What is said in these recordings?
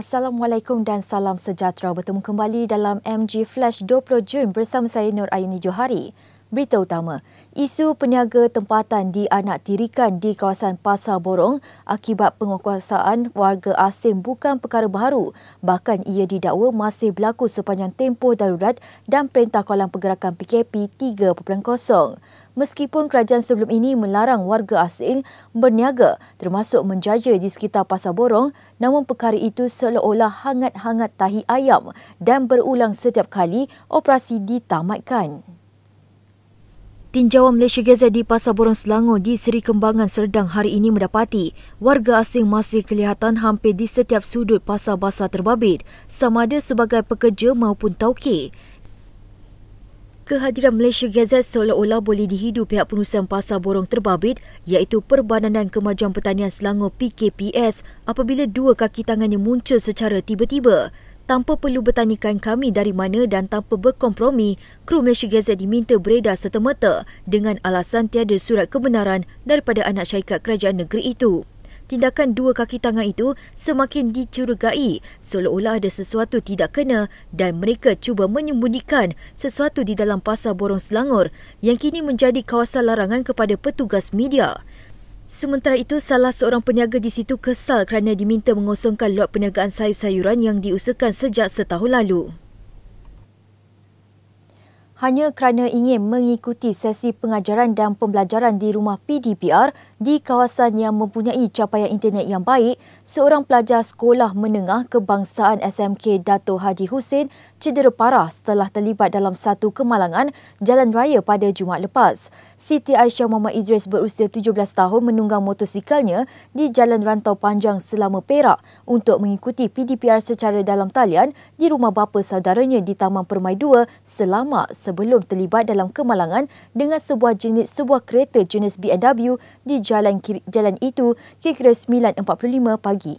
Assalamualaikum dan salam sejahtera. Bertemu kembali dalam MG Flash 20 Jun bersama saya Nur Aini Johari. Berita utama, isu peniaga tempatan di anak tirikan di kawasan Pasar Borong akibat penguasaan warga asing bukan perkara baru. Bahkan ia didakwa masih berlaku sepanjang tempoh darurat dan perintah kolam pergerakan PKP 3.0. Meskipun kerajaan sebelum ini melarang warga asing berniaga termasuk menjaja di sekitar Pasar Borong, namun perkara itu seolah-olah hangat-hangat tahi ayam dan berulang setiap kali operasi ditamatkan. Tinjauan Malaysia Gazette di Pasar Borong Selangor di Seri Kembangan Serdang hari ini mendapati warga asing masih kelihatan hampir di setiap sudut pasar basah terbabit sama ada sebagai pekerja maupun tauke. Kehadiran Malaysia Gazette seolah-olah boleh dihidu pihak pengurusan pasar borong terbabit iaitu Perbananan Kemajuan Pertanian Selangor PKPS apabila dua kaki tangannya muncul secara tiba-tiba tanpa perlu bertanyakan kami dari mana dan tanpa berkompromi, kru Malaysia Gazette diminta beredar serta dengan alasan tiada surat kebenaran daripada anak syarikat kerajaan negeri itu. Tindakan dua kaki tangan itu semakin dicurigai seolah-olah ada sesuatu tidak kena dan mereka cuba menyembunyikan sesuatu di dalam pasar borong Selangor yang kini menjadi kawasan larangan kepada petugas media. Sementara itu, salah seorang peniaga di situ kesal kerana diminta mengosongkan lot peniagaan sayur-sayuran yang diusahakan sejak setahun lalu hanya kerana ingin mengikuti sesi pengajaran dan pembelajaran di rumah PDPR di kawasan yang mempunyai capaian internet yang baik, seorang pelajar sekolah menengah kebangsaan SMK Dato Haji Hussein cedera parah setelah terlibat dalam satu kemalangan jalan raya pada Jumaat lepas. Siti Aisyah Mama Idris berusia 17 tahun menunggang motosikalnya di Jalan Rantau Panjang selama Perak untuk mengikuti PDPR secara dalam talian di rumah bapa saudaranya di Taman Permai 2 selama sebelum terlibat dalam kemalangan dengan sebuah jenis sebuah kereta jenis BMW di jalan kiri, jalan itu kira-kira 9.45 pagi.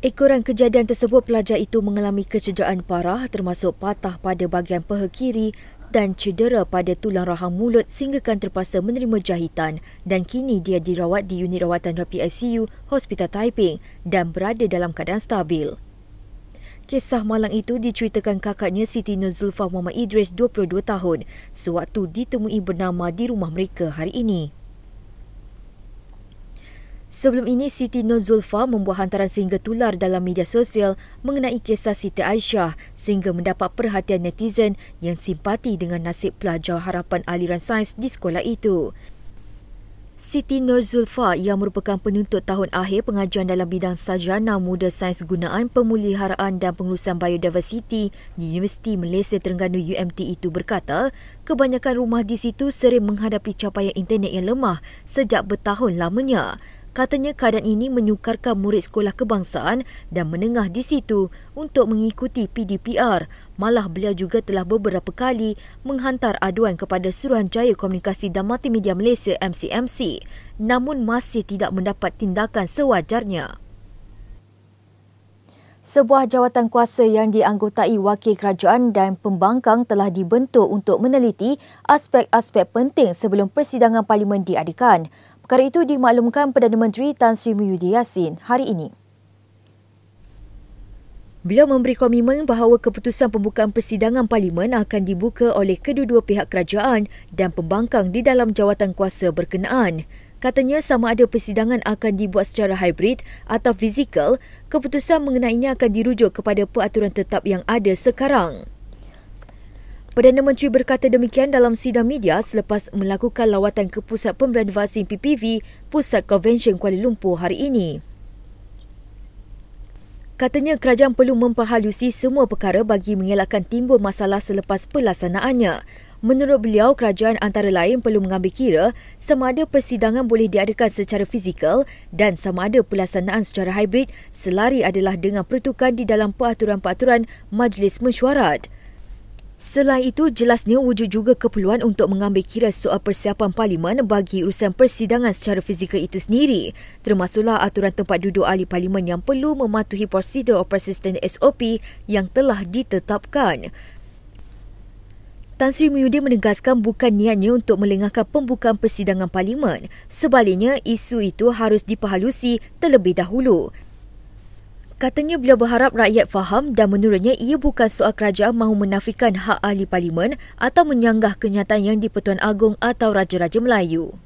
Ekoran kejadian tersebut pelajar itu mengalami kecederaan parah termasuk patah pada bahagian peha kiri dan cedera pada tulang rahang mulut sehingga kan terpaksa menerima jahitan dan kini dia dirawat di unit rawatan rapid ICU Hospital Taiping dan berada dalam keadaan stabil. Kisah malang itu diceritakan kakaknya Siti Nuzulfa Muhammad Idris 22 tahun sewaktu ditemui bernama di rumah mereka hari ini. Sebelum ini Siti Nuzulfa membuat hantaran sehingga tular dalam media sosial mengenai kisah Siti Aisyah sehingga mendapat perhatian netizen yang simpati dengan nasib pelajar harapan aliran sains di sekolah itu. Siti Nur Zulfa yang merupakan penuntut tahun akhir pengajian dalam bidang sarjana muda sains gunaan pemuliharaan dan pengurusan biodiversiti di Universiti Malaysia Terengganu UMT e itu berkata, kebanyakan rumah di situ sering menghadapi capaian internet yang lemah sejak bertahun lamanya. Katanya keadaan ini menyukarkan murid sekolah kebangsaan dan menengah di situ untuk mengikuti PDPR Malah beliau juga telah beberapa kali menghantar aduan kepada Suruhanjaya Komunikasi dan Multimedia Malaysia MCMC namun masih tidak mendapat tindakan sewajarnya. Sebuah jawatan kuasa yang dianggotai wakil kerajaan dan pembangkang telah dibentuk untuk meneliti aspek-aspek penting sebelum persidangan parlimen diadakan. Perkara itu dimaklumkan Perdana Menteri Tan Sri Muhyiddin Yassin hari ini. Beliau memberi komitmen bahawa keputusan pembukaan persidangan parlimen akan dibuka oleh kedua-dua pihak kerajaan dan pembangkang di dalam jawatan kuasa berkenaan. Katanya sama ada persidangan akan dibuat secara hybrid atau fizikal, keputusan mengenainya akan dirujuk kepada peraturan tetap yang ada sekarang. Perdana Menteri berkata demikian dalam sidang media selepas melakukan lawatan ke Pusat pemberian vaksin PPV, Pusat Convention Kuala Lumpur hari ini. Katanya kerajaan perlu memperhalusi semua perkara bagi mengelakkan timbul masalah selepas pelaksanaannya. Menurut beliau, kerajaan antara lain perlu mengambil kira sama ada persidangan boleh diadakan secara fizikal dan sama ada pelaksanaan secara hybrid selari adalah dengan pertukan di dalam peraturan-peraturan majlis mesyuarat. Selain itu, jelasnya wujud juga keperluan untuk mengambil kira soal persiapan parlimen bagi urusan persidangan secara fizikal itu sendiri, termasuklah aturan tempat duduk ahli parlimen yang perlu mematuhi prosedur persistent SOP yang telah ditetapkan. Tan Sri Muhyiddin menegaskan bukan niatnya untuk melengahkan pembukaan persidangan parlimen. Sebaliknya, isu itu harus diperhalusi terlebih dahulu. Katanya beliau berharap rakyat faham dan menurutnya ia bukan soal kerajaan mahu menafikan hak ahli parlimen atau menyanggah kenyataan yang di-Pertuan Agong atau Raja-Raja Melayu.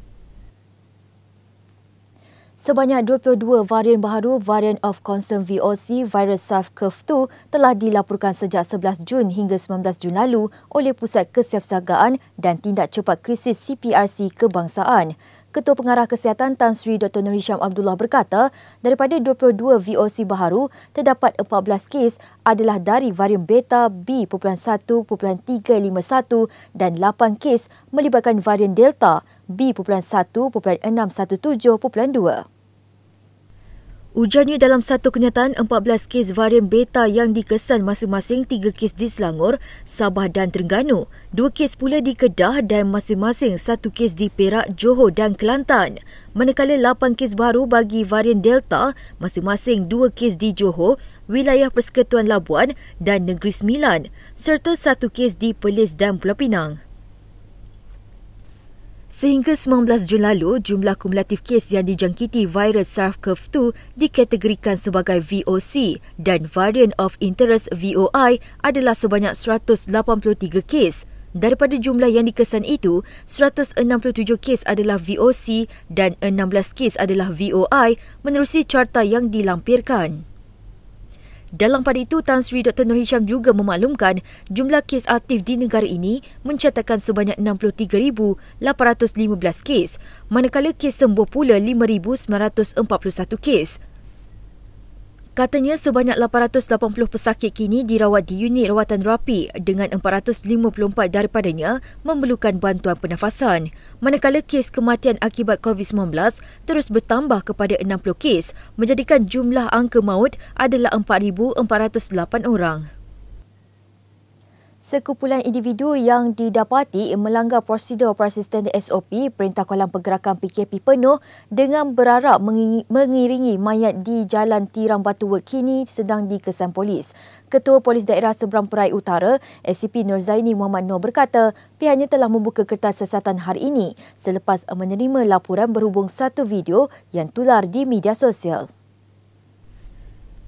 Sebanyak 22 varian baharu varian of Concern VOC virus SARS-CoV-2 telah dilaporkan sejak 11 Jun hingga 19 Jun lalu oleh Pusat Kesiapsiagaan dan Tindak Cepat Krisis CPRC Kebangsaan. Ketua Pengarah Kesihatan Tan Sri Dr. Nur Hisham Abdullah berkata, daripada 22 VOC baharu, terdapat 14 kes adalah dari varian Beta B.1.351 dan 8 kes melibatkan varian Delta B.1.617.2. Ujarnya dalam satu kenyataan, 14 kes varian beta yang dikesan masing-masing 3 kes di Selangor, Sabah dan Terengganu. 2 kes pula di Kedah dan masing-masing 1 kes di Perak, Johor dan Kelantan. Manakala 8 kes baru bagi varian Delta, masing-masing 2 kes di Johor, wilayah Persekutuan Labuan dan Negeri Sembilan serta 1 kes di Perlis dan Pulau Pinang. Sehingga 19 Jun lalu, jumlah kumulatif kes yang dijangkiti virus SARS-CoV-2 dikategorikan sebagai VOC dan Variant of Interest VOI adalah sebanyak 183 kes. Daripada jumlah yang dikesan itu, 167 kes adalah VOC dan 16 kes adalah VOI menerusi carta yang dilampirkan. Dalam pada itu, Tan Sri Dr. Nur Hisham juga memaklumkan jumlah kes aktif di negara ini mencatatkan sebanyak 63,815 kes, manakala kes sembuh pula 5,941 kes. Katanya sebanyak 880 pesakit kini dirawat di unit rawatan rapi dengan 454 daripadanya memerlukan bantuan pernafasan. Manakala kes kematian akibat COVID-19 terus bertambah kepada 60 kes menjadikan jumlah angka maut adalah 4,408 orang. Sekumpulan individu yang didapati melanggar prosedur operasi standar SOP Perintah Kolam Pergerakan PKP penuh dengan berharap mengiringi mayat di Jalan Tiram Batu Wek kini sedang dikesan polis. Ketua Polis Daerah Seberang Perai Utara, SCP Nur Zaini Muhammad Noor berkata pihaknya telah membuka kertas sesatan hari ini selepas menerima laporan berhubung satu video yang tular di media sosial.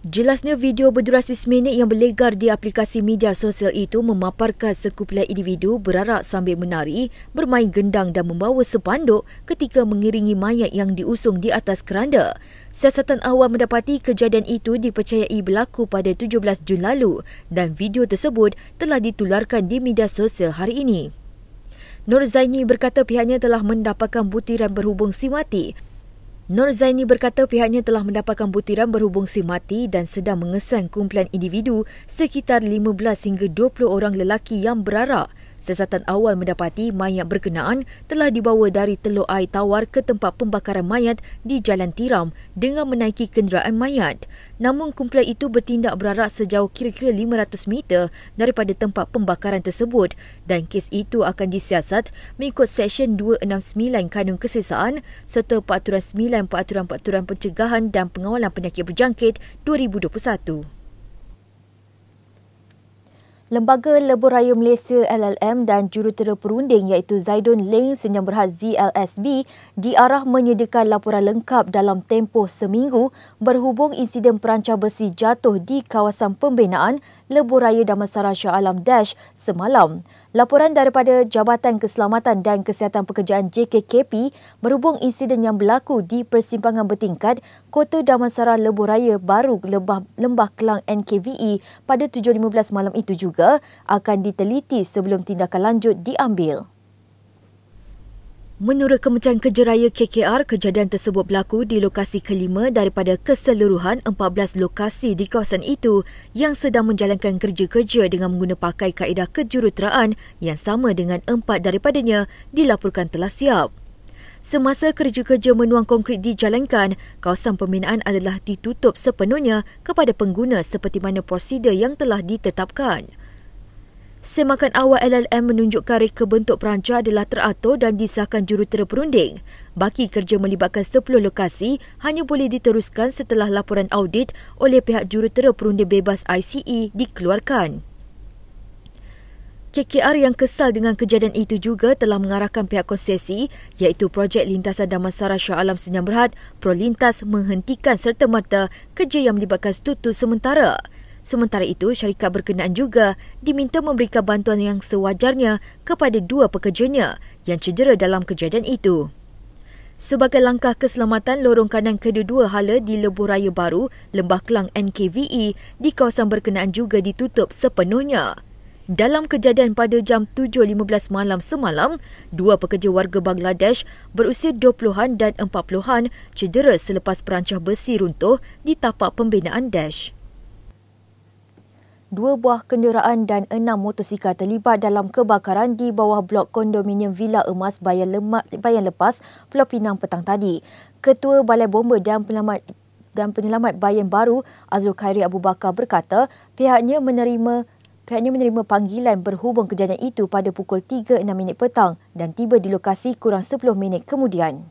Jelasnya video berdurasi seminit yang berlegar di aplikasi media sosial itu memaparkan sekumpulan individu berarak sambil menari, bermain gendang dan membawa sepanduk ketika mengiringi mayat yang diusung di atas keranda. Siasatan awal mendapati kejadian itu dipercayai berlaku pada 17 Jun lalu dan video tersebut telah ditularkan di media sosial hari ini. Nur Zaini berkata pihaknya telah mendapatkan butiran berhubung si mati Nur Zaini berkata pihaknya telah mendapatkan butiran berhubung si mati dan sedang mengesan kumpulan individu sekitar 15 hingga 20 orang lelaki yang berarak. Siasatan awal mendapati mayat berkenaan telah dibawa dari teluk air tawar ke tempat pembakaran mayat di Jalan Tiram dengan menaiki kenderaan mayat. Namun kumpulan itu bertindak berarak sejauh kira-kira 500 meter daripada tempat pembakaran tersebut dan kes itu akan disiasat mengikut Seksyen 269 Kanun Kesesaan serta Peraturan 9 Peraturan-Peraturan Pencegahan dan Pengawalan Penyakit Berjangkit 2021. Lembaga Lebuh Raya Malaysia LLM dan jurutera perunding iaitu Zaidun Leng senyam Berhad ZLSB diarah menyediakan laporan lengkap dalam tempoh seminggu berhubung insiden perancah besi jatuh di kawasan pembinaan Lebuh Raya Damansara Shah Alam Dash semalam. Laporan daripada Jabatan Keselamatan dan Kesihatan Pekerjaan JKKP berhubung insiden yang berlaku di persimpangan bertingkat Kota Damansara Lebuh Raya Baru Lembah, Lembah Kelang NKVE pada 7.15 malam itu juga akan diteliti sebelum tindakan lanjut diambil. Menurut Kementerian Kejeraya KKR, kejadian tersebut berlaku di lokasi kelima daripada keseluruhan 14 lokasi di kawasan itu yang sedang menjalankan kerja-kerja dengan menggunakan pakai kaedah kejuruteraan yang sama dengan empat daripadanya dilaporkan telah siap. Semasa kerja-kerja menuang konkrit dijalankan, kawasan pembinaan adalah ditutup sepenuhnya kepada pengguna seperti mana prosedur yang telah ditetapkan. Semakan awal LLM menunjukkan reka bentuk perancah adalah teratur dan disahkan jurutera perunding. Baki kerja melibatkan 10 lokasi hanya boleh diteruskan setelah laporan audit oleh pihak jurutera perunding bebas ICE dikeluarkan. KKR yang kesal dengan kejadian itu juga telah mengarahkan pihak konsesi iaitu projek lintasan Damansara Shah Alam Senyam Berhad, Prolintas menghentikan serta merta kerja yang melibatkan stutu sementara. Sementara itu, syarikat berkenaan juga diminta memberikan bantuan yang sewajarnya kepada dua pekerjanya yang cedera dalam kejadian itu. Sebagai langkah keselamatan lorong kanan kedua-dua hala di Lebuh Raya Baru, Lembah Kelang NKVE di kawasan berkenaan juga ditutup sepenuhnya. Dalam kejadian pada jam 7.15 malam semalam, dua pekerja warga Bangladesh berusia 20-an dan 40-an cedera selepas perancah besi runtuh di tapak pembinaan Dash dua buah kenderaan dan enam motosikal terlibat dalam kebakaran di bawah blok kondominium Villa Emas Bayan, Lemak, Bayan Lepas, Pulau Pinang petang tadi. Ketua Balai Bomba dan Penyelamat dan Penyelamat Bayan Baru Azul Khairi Abu Bakar berkata pihaknya menerima pihaknya menerima panggilan berhubung kejadian itu pada pukul 3.06 petang dan tiba di lokasi kurang 10 minit kemudian.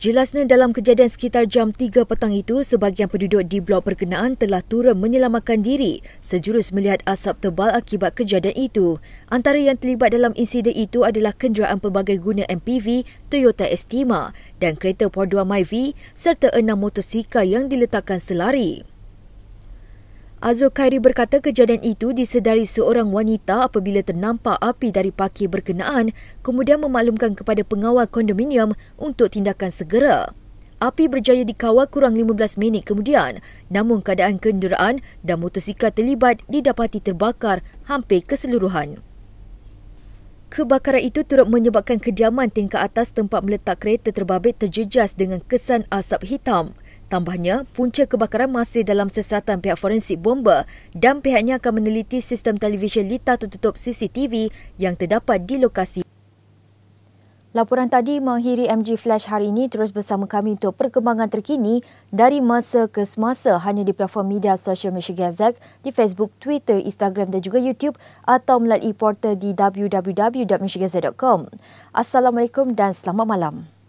Jelasnya dalam kejadian sekitar jam 3 petang itu, sebahagian penduduk di blok berkenaan telah turun menyelamatkan diri sejurus melihat asap tebal akibat kejadian itu. Antara yang terlibat dalam insiden itu adalah kenderaan pelbagai guna MPV Toyota Estima dan kereta Porduan Myvi serta enam motosikal yang diletakkan selari. Azul Khairi berkata kejadian itu disedari seorang wanita apabila ternampak api dari parkir berkenaan kemudian memaklumkan kepada pengawal kondominium untuk tindakan segera. Api berjaya dikawal kurang 15 minit kemudian namun keadaan kenderaan dan motosikal terlibat didapati terbakar hampir keseluruhan. Kebakaran itu turut menyebabkan kediaman tingkat atas tempat meletak kereta terbabit terjejas dengan kesan asap hitam. Tambahnya, punca kebakaran masih dalam siasatan pihak forensik bomba dan pihaknya akan meneliti sistem televisyen litar tertutup CCTV yang terdapat di lokasi. Laporan tadi mengakhiri MG Flash hari ini terus bersama kami untuk perkembangan terkini dari masa ke semasa hanya di platform media sosial Malaysia Gazak di Facebook, Twitter, Instagram dan juga YouTube atau melalui portal di www.malaysiagazak.com. Assalamualaikum dan selamat malam.